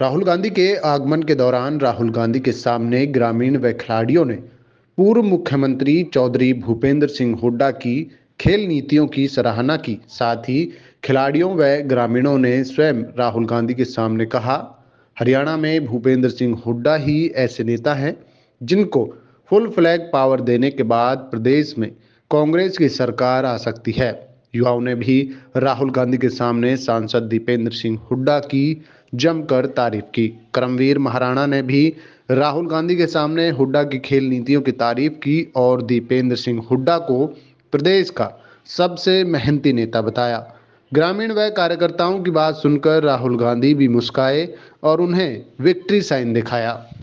राहुल गांधी के आगमन के दौरान राहुल गांधी के सामने ग्रामीण व खिलाड़ियों ने पूर्व मुख्यमंत्री चौधरी भूपेंद्र सिंह हुड्डा की खेल नीतियों की सराहना की साथ ही खिलाड़ियों व ग्रामीणों ने स्वयं राहुल गांधी के सामने कहा हरियाणा में भूपेंद्र सिंह हुड्डा ही ऐसे नेता हैं जिनको फुल फ्लैग पावर देने के बाद प्रदेश में कांग्रेस की सरकार आ सकती है युवाओं ने भी राहुल गांधी के सामने सांसद दीपेंद्र सिंह हुड्डा की जमकर तारीफ की करमवीर महाराणा ने भी राहुल गांधी के सामने हुड्डा की खेल नीतियों की तारीफ की और दीपेंद्र सिंह हुड्डा को प्रदेश का सबसे मेहनती नेता बताया ग्रामीण व कार्यकर्ताओं की बात सुनकर राहुल गांधी भी मुस्काए और उन्हें विक्ट्री साइन दिखाया